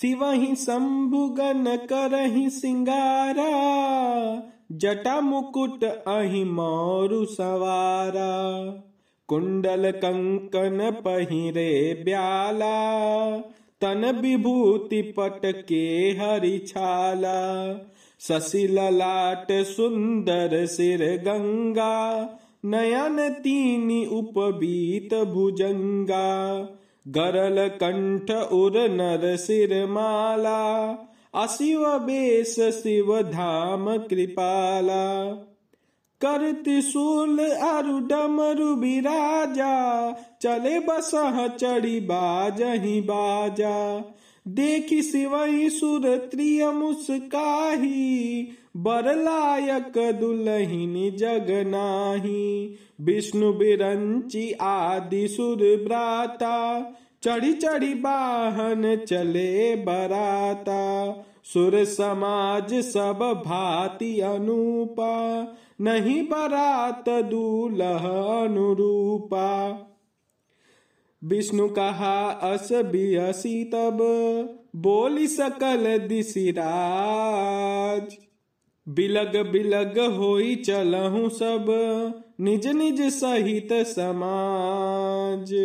शिवहि शंभुगन करही सिंगारा जटा मुकुट अहि मोरु सवारा कुंडल कंकन पहिरे ब्याला तन विभूति पट के हरिछाला शशि ललाट सुंदर सिर गंगा नयन तीन उपबीत भुजंगा गरल कंठ उर नर सिर माला अशिव बेस शिव धाम कृपाला करति सूल अरु डमरु बिराजा चले बसह चढ़ी बाजही बाजा देखी सिवई सुरत्रिय मुस्काही बरलायक दुलहिनी जगनाही विष्णु बिरंची आदि सुर ब्राता चढ़ी चढ़ी बाहन चले बराता सुर समाज सब भाति अनूपा नहीं बरात दूलह अनुरूपा विष्णु कहा अस भी असी तब बोली सकल दिशिराज बिलग बिलग होई चलहु सब निज निज सहित समाज